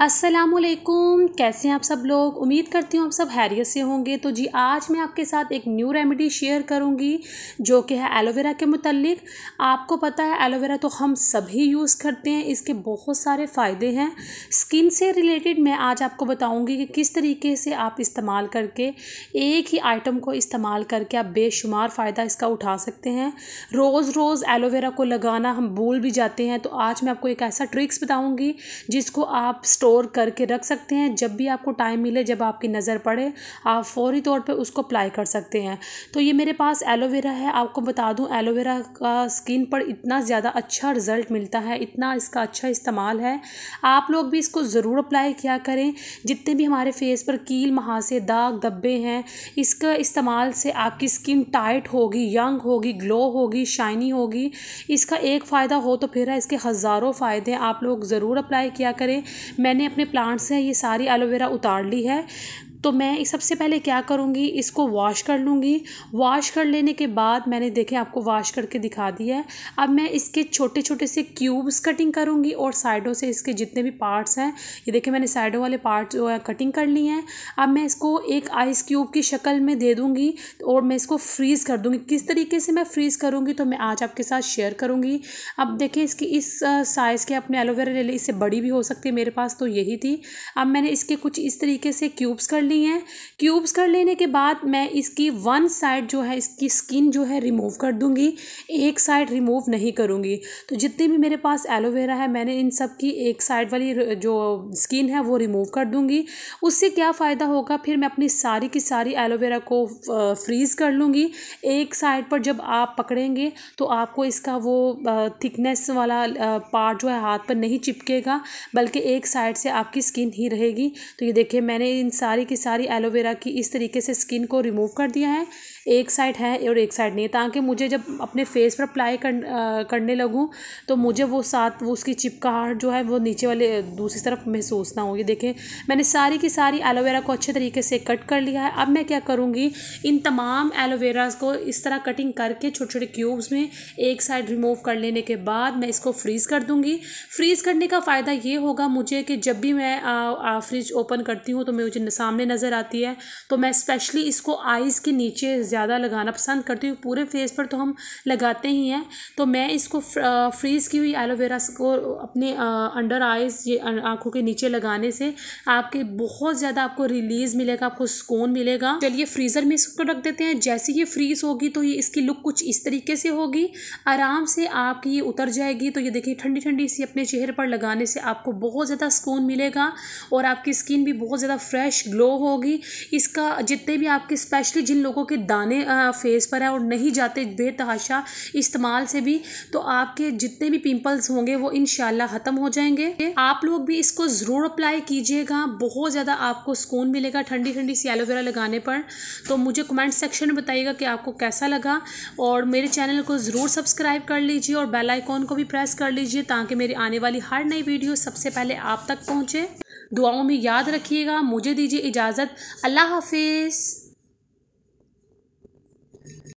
असलकुम कैसे हैं आप सब लोग उम्मीद करती हूँ आप सब हैरियत से होंगे तो जी आज मैं आपके साथ एक न्यू रेमेडी शेयर करूँगी जो कि है एलोवेरा के मतलब आपको पता है एलोवेरा तो हम सभी यूज़ करते हैं इसके बहुत सारे फ़ायदे हैं स्किन से रिलेटेड मैं आज आपको बताऊँगी कि किस तरीके से आप इस्तेमाल करके एक ही आइटम को इस्तेमाल करके आप बेशुमार फ़ायदा इसका उठा सकते हैं रोज़ रोज़ एलोवेरा को लगाना हम भूल भी जाते हैं तो आज मैं आपको एक ऐसा ट्रिक्स बताऊँगी जिसको आप स्टोर स्टोर करके रख सकते हैं जब भी आपको टाइम मिले जब आपकी नज़र पड़े आप फौरी तौर पे उसको अप्लाई कर सकते हैं तो ये मेरे पास एलोवेरा है आपको बता दूं एलोवेरा का स्किन पर इतना ज़्यादा अच्छा रिज़ल्ट मिलता है इतना इसका अच्छा इस्तेमाल है आप लोग भी इसको ज़रूर अप्लाई किया करें जितने भी हमारे फेस पर कील महासे दाग धब्बे हैं इसका इस्तेमाल से आपकी स्किन टाइट होगी यंग होगी ग्लो होगी शाइनी होगी इसका एक फ़ायदा हो तो फिर है इसके हज़ारों फ़ायदे आप लोग ज़रूर अप्लाई किया करें मैंने मैंने अपने प्लांट्स से ये सारी एलोवेरा उतार ली है तो मैं सबसे पहले क्या करूँगी इसको वॉश कर लूँगी वॉश कर लेने के बाद मैंने देखे आपको वॉश करके दिखा दिया है अब मैं इसके छोटे छोटे से क्यूब्स कटिंग करूँगी और साइडों से इसके जितने भी पार्ट्स हैं ये देखे मैंने साइडों वाले पार्ट जो है कटिंग कर लिए हैं अब मैं इसको एक आइस क्यूब की शक्ल में दे दूँगी और मैं इसको फ्रीज़ कर दूँगी किस तरीके से मैं फ्रीज़ करूँगी तो मैं आज आपके साथ शेयर करूँगी अब देखें इसकी इस साइज़ के अपने एलोवेरा ले ली इससे बड़ी भी हो सकती है मेरे पास तो यही थी अब मैंने इसके कुछ इस तरीके से क्यूब्स कर ली हैं क्यूब्स कर लेने के बाद मैं इसकी वन साइड जो है इसकी स्किन जो है रिमूव कर दूंगी एक साइड रिमूव नहीं करूंगी तो जितने भी मेरे पास एलोवेरा है मैंने इन सब की एक साइड वाली जो स्किन है वो रिमूव कर दूंगी उससे क्या फ़ायदा होगा फिर मैं अपनी सारी की सारी एलोवेरा को फ्रीज़ कर लूँगी एक साइड पर जब आप पकड़ेंगे तो आपको इसका वो थिकनेस वाला पार्ट जो है हाथ पर नहीं चिपकेगा बल्कि एक साइड से आपकी स्किन ही रहेगी तो ये देखिए मैंने इन सारी की सारी एलोवेरा की इस तरीके से स्किन को रिमूव कर दिया है एक साइड है और एक साइड नहीं है ताकि मुझे जब अपने फेस पर अप्लाई कर, करने लगूँ तो मुझे वो साथ वो उसकी चिपकाहट जो है वो नीचे वाले दूसरी तरफ महसूस ना हो ये देखें मैंने सारी की सारी एलोवेरा को अच्छे तरीके से कट कर लिया है अब मैं क्या करूँगी इन तमाम एलोवेराज को इस तरह कटिंग करके छोटे छोटे क्यूब्स में एक साइड रिमूव कर लेने के बाद मैं इसको फ्रीज़ कर दूँगी फ्रीज़ करने का फ़ायदा ये होगा मुझे कि जब भी मैं फ्रिज ओपन करती हूँ तो मुझे सामने नज़र आती है तो मैं स्पेशली इसको आइज़ के नीचे ज़्यादा लगाना पसंद करती हूँ पूरे फेस पर तो हम लगाते ही हैं तो मैं इसको फ्रीज़ की हुई एलोवेरा को अपने अंडर आइज़ ये अं, आँखों के नीचे लगाने से आपके बहुत ज़्यादा आपको रिलीज़ मिलेगा आपको सुकून मिलेगा चलिए फ्रीज़र में इसको रख देते हैं जैसे ये फ्रीज़ होगी तो ये इसकी लुक कुछ इस तरीके से होगी आराम से आपकी ये उतर जाएगी तो ये देखिए ठंडी ठंडी सी अपने चेहरे पर लगाने से आपको बहुत ज़्यादा सुकून मिलेगा और आपकी स्किन भी बहुत ज़्यादा फ्रेश ग्लो होगी इसका जितने भी आपके स्पेशली जिन लोगों के दाने पुराने फेस पर है और नहीं जाते बेतहाशा इस्तेमाल से भी तो आपके जितने भी पिंपल्स होंगे वो इन ख़त्म हो जाएंगे आप लोग भी इसको ज़रूर अप्लाई कीजिएगा बहुत ज़्यादा आपको सुकून मिलेगा ठंडी ठंडी सी एलोवेरा लगाने पर तो मुझे कमेंट सेक्शन में बताइएगा कि आपको कैसा लगा और मेरे चैनल को ज़रूर सब्सक्राइब कर लीजिए और बेल आइकॉन को भी प्रेस कर लीजिए ताकि मेरी आने वाली हर नई वीडियो सबसे पहले आप तक पहुँचे दुआओं में याद रखिएगा मुझे दीजिए इजाज़त अल्लाह हाफिज़